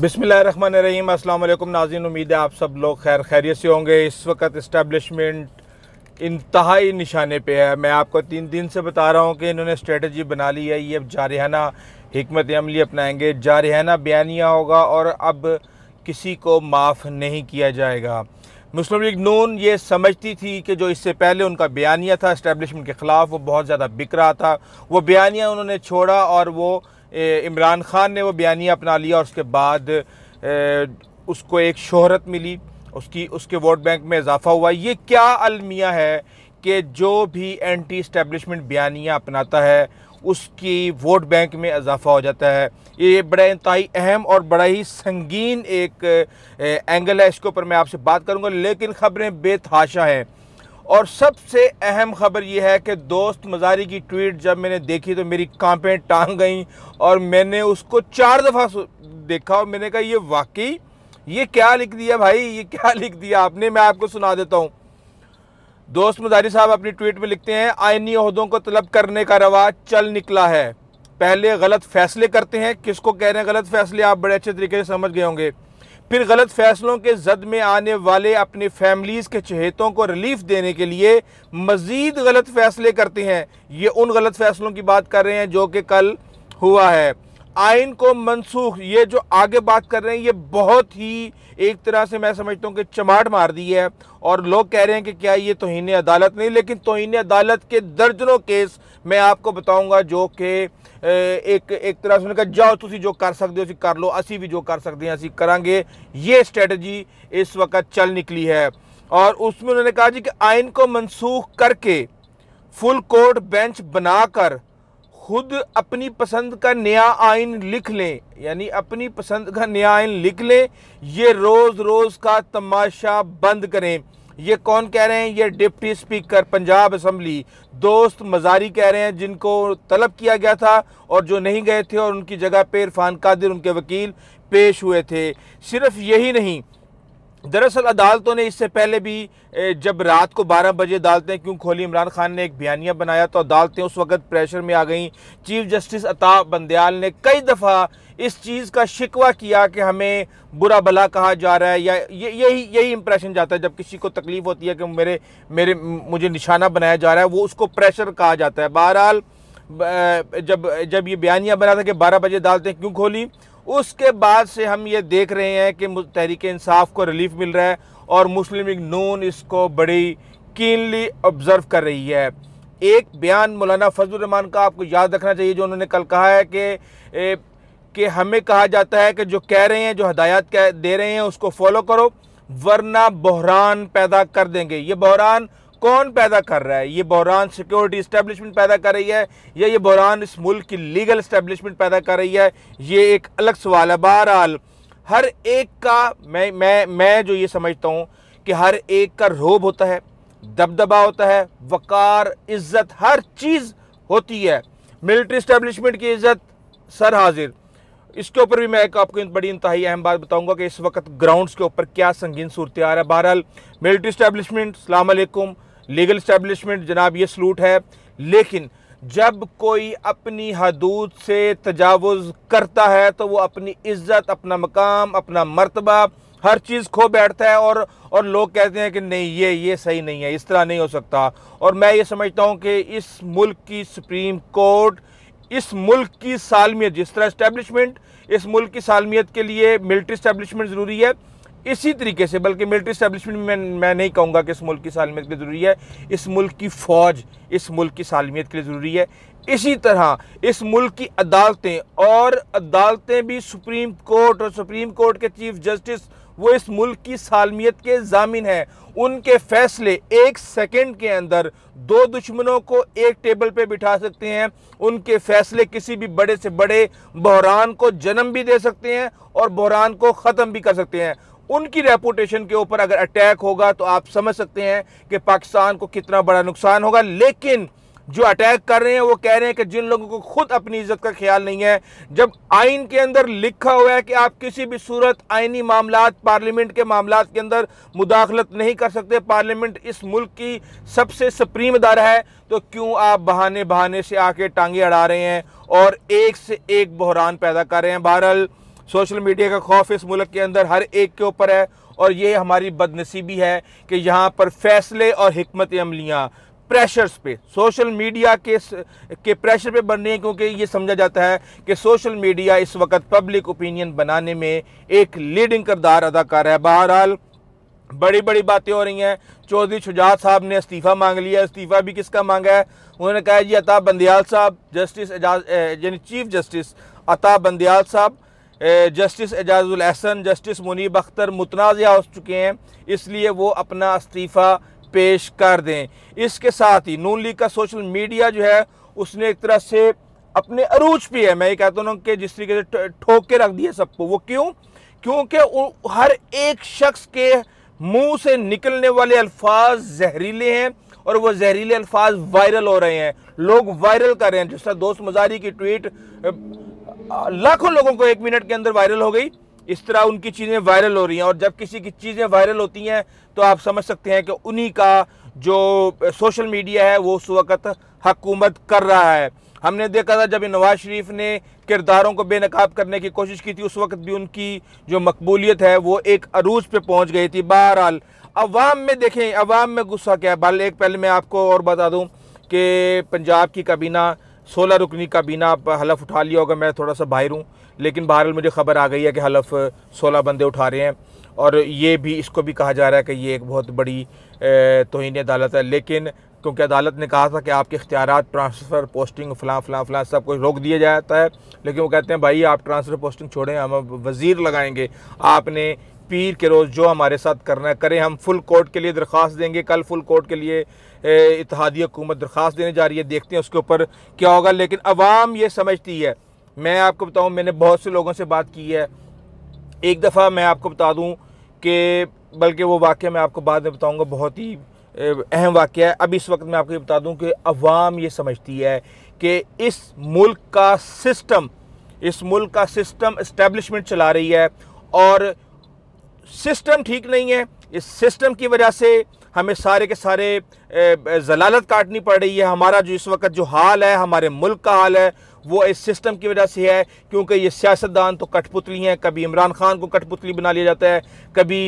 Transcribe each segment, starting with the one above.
बिसमीम अल्लाम नाजिन उम्मीद है आप सब लोग खैर खैरियत से होंगे इस वक्त इस्टेबलिशमेंट इंतहाई निशाने पे है मैं आपको तीन दिन से बता रहा हूँ कि इन्होंने स्ट्रेटजी बना ली है ये अब जारहाना हमत अमली अपनाएंगे जारहाना बयानिया होगा और अब किसी को माफ़ नहीं किया जाएगा मुस्लिम लीग नून ये समझती थी कि जो इससे पहले उनका बयानिया था इस्टेबलिशमेंट के ख़िलाफ़ वो बहुत ज़्यादा बिक रहा था वो बयानिया उन्होंने छोड़ा और वो इमरान ख़ान ने वो बयानिया अपना लिया और उसके बाद उसको एक शहरत मिली उसकी उसके वोट बैंक में इजाफा हुआ ये क्या अलमिया है कि जो भी एंटी इस्टेबलिशमेंट बयानिया अपनाता है उसकी वोट बैंक में इजाफा हो जाता है ये बड़ा इंतहाई अहम और बड़ा ही संगीन एक एंगल है इसके ऊपर मैं आपसे बात करूँगा लेकिन ख़बरें बेतहाशा हैं और सबसे अहम ख़बर यह है कि दोस्त मजारी की ट्वीट जब मैंने देखी तो मेरी कांपें टांग गईं और मैंने उसको चार दफ़ा देखा और मैंने कहा ये वाकई ये क्या लिख दिया भाई ये क्या लिख दिया आपने मैं आपको सुना देता हूँ दोस्त मजारी साहब अपनी ट्वीट में लिखते हैं आइनी अहदों को तलब करने का रवाज चल निकला है पहले गलत फैसले करते हैं किसको कह रहे हैं गलत फैसले आप बड़े अच्छे तरीके से समझ गए होंगे फिर गलत फैसलों के जद में आने वाले अपनी फैमिलीज़ के चहेतों को रिलीफ देने के लिए मज़ीद गलत फैसले करते हैं ये उन गलत फैसलों की बात कर रहे हैं जो कि कल हुआ है आइन को मनसूख ये जो आगे बात कर रहे हैं ये बहुत ही एक तरह से मैं समझता हूँ कि चमाट मार दी है और लोग कह रहे हैं कि क्या ये तोहन अदालत नहीं लेकिन तोहन अदालत के दर्जनों केस मैं आपको बताऊँगा जो कि एक तरह से उन्होंने कहा जाओ तुम जो कर सकते हो ਅਸੀਂ कर लो असी भी जो कर सकते हैं अभी करा ये स्ट्रैटी इस वक्त चल निकली है और उसमें उन्होंने कहा जी कि आइन को मनसूख करके फुल कोर्ट बेंच बनाकर खुद अपनी पसंद का नया आइन लिख लें यानी अपनी पसंद का नया आइन लिख लें ये रोज़ रोज़ का तमाशा बंद करें ये कौन कह रहे हैं ये डिप्टी स्पीकर पंजाब असम्बली दोस्त मजारी कह रहे हैं जिनको तलब किया गया था और जो नहीं गए थे और उनकी जगह पे इरफान कादिर उनके वकील पेश हुए थे सिर्फ यही नहीं दरअसल अदालतों ने इससे पहले भी जब रात को 12 बजे अदालतें क्यों खोली इमरान खान ने एक बयानिया बनाया तो अदालतें उस वक्त प्रेशर में आ गईं चीफ जस्टिस अता बंदयाल ने कई दफ़ा इस चीज़ का शिकवा किया कि हमें बुरा भला कहा जा रहा है या ये यही यही इंप्रेशन जाता है जब किसी को तकलीफ़ होती है कि मेरे मेरे मुझे निशाना बनाया जा रहा है वो उसको प्रेशर कहा जाता है बहरहाल जब जब ये बयानिया बना था कि बारह बजे डालते क्यों खोली उसके बाद से हम ये देख रहे हैं कि तहरीक इंसाफ को रिलीफ मिल रहा है और मुस्लिम लीग नून इसको बड़ी कीनली ऑब्ज़र्व कर रही है एक बयान मौलाना फजल रहमान का आपको याद रखना चाहिए जो उन्होंने कल कहा है कि कि हमें कहा जाता है कि जो कह रहे हैं जो हदायत कह दे रहे हैं उसको फॉलो करो वरना बहरान पैदा कर देंगे ये बहरान कौन पैदा कर रहा है ये बहरान सिक्योरिटी इस्टेब्लिशमेंट पैदा कर रही है या ये बहरान इस मुल्क की लीगल इस्टेब्लिशमेंट पैदा कर रही है ये एक अलग सवाल है बहरहाल हर एक का मैं मैं मैं जो ये समझता हूँ कि हर एक का रोब होता है दबदबा होता है वकार इज्जत हर चीज़ होती है मिलिट्री इस्टेब्लिशमेंट की इज्जत सर हाजिर इसके ऊपर भी मैं एक आपको बड़ी इंतहाई अहम बात बताऊंगा कि इस वक्त ग्राउंड्स के ऊपर क्या संगीन सूरत है बहरहाल मिलिट्री इस्टेबलिशमेंट सलामकुम लीगल स्टैब्लिशमेंट जनाब ये सलूट है लेकिन जब कोई अपनी हदूद से तजावज़ करता है तो वो अपनी इज़्ज़त अपना मकाम अपना मरतबा हर चीज़ खो बैठता है और और लोग कहते हैं कि नहीं ये ये सही नहीं है इस तरह नहीं हो सकता और मैं ये समझता हूँ कि इस मुल्क की सुप्रीम कोर्ट इस मुल्क की सालमियत जिस तरह इस्टेबलिशमेंट इस मुल्क की सालमियत के लिए मिलिट्री इस्टेबलिशमेंट ज़रूरी है इसी तरीके से बल्कि मिलिट्री स्टैब्लिशमेंट में मैं नहीं कहूँगा कि इस मुल्क की सालमियत के लिए ज़रूरी है इस मुल्क की फ़ौज इस मुल्क की सालमियत के लिए ज़रूरी है इसी तरह इस मुल्क की अदालतें और अदालतें भी सुप्रीम कोर्ट और सुप्रीम कोर्ट के चीफ जस्टिस वो इस मुल्क की सालमियत के जामिन हैं उनके फैसले एक सेकंड के अंदर दो दुश्मनों को एक टेबल पे बिठा सकते हैं उनके फैसले किसी भी बड़े से बड़े बहरान को जन्म भी दे सकते हैं और बहरान को ख़त्म भी कर सकते हैं उनकी रेपुटेशन के ऊपर अगर अटैक होगा तो आप समझ सकते हैं कि पाकिस्तान को कितना बड़ा नुकसान होगा लेकिन जो अटैक कर रहे हैं वो कह रहे हैं कि जिन लोगों को खुद अपनी इज्जत का ख्याल नहीं है जब आइन के अंदर लिखा हुआ है कि आप किसी भी सूरत आइनी मामला पार्लियामेंट के मामला के अंदर मुदाखलत नहीं कर सकते पार्लियामेंट इस मुल्क की सबसे सुप्रीम अदारा है तो क्यों आप बहाने बहाने से आके टांगे अड़ा रहे हैं और एक से एक बहरान पैदा कर रहे हैं बहरल सोशल मीडिया का खौफ इस मुल्क के अंदर हर एक के ऊपर है और ये हमारी बदनसीबी है कि यहाँ पर फैसले और हमत अमलियाँ प्रेशर्स पे सोशल मीडिया के के प्रेशर पे बन रही क्योंकि ये समझा जाता है कि सोशल मीडिया इस वक्त पब्लिक ओपिनियन बनाने में एक लीडिंग करदार अदा कर रहा है बहरहाल बड़ी बड़ी बातें हो रही हैं चौधरी शुजात साहब ने इस्तीफ़ा मांग लिया इस्तीफ़ा भी किसका मांगा है उन्होंने कहा जी अताब बंदयाल साहब जस्टिस एजाज यानी चीफ जस्टिस अताब बंदयाल साहब जस्टिस एजाजुल एहसन जस्टिस मुनीब अख्तर मुतनाज़ हो चुके हैं इसलिए वो अपना इस्तीफ़ा पेश कर दें इसके साथ ही नून लीग का सोशल मीडिया जो है उसने एक तरह से अपने अरूज पे है मैं ये कहता हूँ कि जिस तरीके से ठोक के रख दिया सबको वो क्यों क्योंकि हर एक शख्स के मुंह से निकलने वाले अल्फाज जहरीले हैं और वो जहरीले अल्फाज वायरल हो रहे हैं लोग वायरल कर रहे हैं जिस तरह दोस्त मजारी की ट्वीट लाखों लोगों को एक मिनट के अंदर वायरल हो गई इस तरह उनकी चीज़ें वायरल हो रही हैं और जब किसी की चीज़ें वायरल होती हैं तो आप समझ सकते हैं कि उन्हीं का जो सोशल मीडिया है वो उस वक्त हकूमत कर रहा है हमने देखा था जब नवाज शरीफ ने किरदारों को बेनकाब करने की कोशिश की थी उस वक्त भी उनकी जो मकबूलियत है वो एक अरूज पे पहुंच गई थी बहरहाल अवाम में देखें अवाम में गुस्सा क्या है बल एक पहले मैं आपको और बता दूं कि पंजाब की काबीना सोलह रुकनी का बिना हलफ उठा लिया होगा मैं थोड़ा सा बाहर हूँ लेकिन बहरहाल मुझे खबर आ गई है कि हलफ सोलह बंदे उठा रहे हैं और ये भी इसको भी कहा जा रहा है कि ये एक बहुत बड़ी तोहन अदालत है लेकिन क्योंकि अदालत ने कहा था कि आपके इख्तियार ट्रांसफ़र पोस्टिंग फ़लाँ फ़लाँ फ़लाँ सब कुछ रोक दिया जाता है लेकिन वो कहते हैं भाई आप ट्रांसफ़र पोस्टिंग छोड़ें हम अब वज़ीर लगाएंगे आपने पीर के रोज़ जो हमारे साथ करना करें हम फुल कोर्ट के लिए दरख्वास्त देंगे कल फुल कोर्ट के लिए इतिहादी हुकूमत दरख्वास्त देने जा रही है देखते हैं उसके ऊपर क्या होगा लेकिन अवाम ये समझती है मैं आपको बताऊँ मैंने बहुत से लोगों से बात की है एक दफ़ा मैं आपको बता दूँ कि बल्कि वो वाक़ मैं आपको बाद में बताऊँगा बहुत ही अहम वाक्य है अब इस वक्त मैं आपको ये बता दूँ कि अवाम ये समझती है कि इस मुल्क का सिस्टम इस मुल्क का सिस्टम इस्टेबलिशमेंट चला रही है और सिस्टम ठीक नहीं है इस सिस्टम की वजह से हमें सारे के सारे जलालत काटनी पड़ रही है हमारा जो इस वक्त जो हाल है हमारे मुल्क का हाल है वो इस सिस्टम की वजह से है क्योंकि ये सियासतदान तो कठपुतली हैं कभी इमरान खान को कठपुतली बना लिया जाता है कभी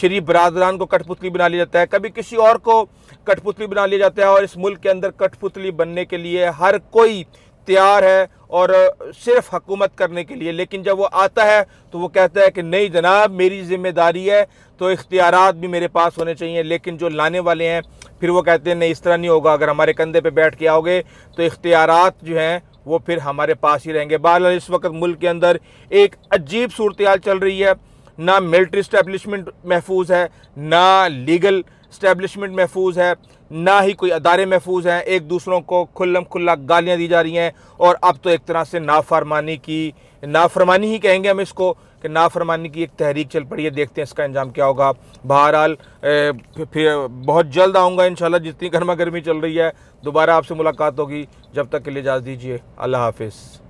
शरीफ बरदरान को कठपुतली बना लिया जाता है कभी किसी और को कठपुतली बना लिया जाता है और इस मुल्क के अंदर कठपुतली बनने के लिए हर कोई तैयार है और सिर्फ हकूमत करने के लिए लेकिन जब वो आता है तो वो कहता है कि नहीं जनाब मेरी जिम्मेदारी है तो इख्तियार भी मेरे पास होने चाहिए लेकिन जो लाने वाले हैं फिर वो कहते हैं नहीं इस तरह नहीं होगा अगर हमारे कंधे पे बैठ के आओगे तो इख्तियार जो हैं वो फिर हमारे पास ही रहेंगे बहर इस वक्त मुल्क के अंदर एक अजीब सूरत चल रही है ना मिल्ट्री इस्टेबलिशमेंट महफूज है ना लीगल स्टैब्लिशमेंट महफूज है ना ही कोई अदारे महफूज हैं एक दूसरों को खुल्लम खुल्ला गालियाँ दी जा रही हैं और अब तो एक तरह से नाफरमानी की नाफरमानी ही कहेंगे हम इसको कि नाफरमानी की एक तहरीक चल पड़ी है देखते हैं इसका इंजाम क्या होगा बहरहाल फिर बहुत जल्द आऊँगा इन जितनी गर्मा गर्मी चल रही है दोबारा आपसे मुलाकात होगी जब तक के लिए इजाज़ दीजिए अल्लाह हाफिज़